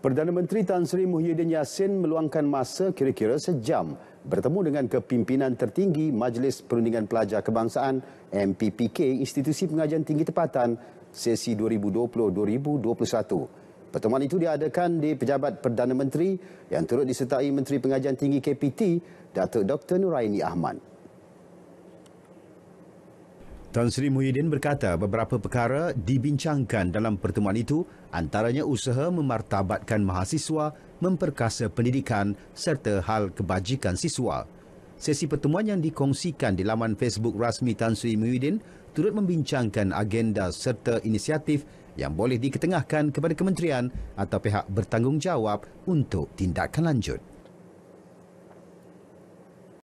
Perdana Menteri Tan Sri Muhyiddin Yassin meluangkan masa kira-kira sejam bertemu dengan kepimpinan tertinggi Majlis Perundingan Pelajar Kebangsaan MPPK Institusi Pengajian Tinggi tepatan sesi 2020-2021. Pertemuan itu diadakan di Pejabat Perdana Menteri yang turut disertai Menteri Pengajian Tinggi KPT Datuk Dr. Nuraini Ahmad. Tan Sri Muhyiddin berkata beberapa perkara dibincangkan dalam pertemuan itu antaranya usaha memartabatkan mahasiswa, memperkasa pendidikan serta hal kebajikan siswa. Sesi pertemuan yang dikongsikan di laman Facebook rasmi Tan Sri Muhyiddin turut membincangkan agenda serta inisiatif yang boleh diketengahkan kepada kementerian atau pihak bertanggungjawab untuk tindakan lanjut.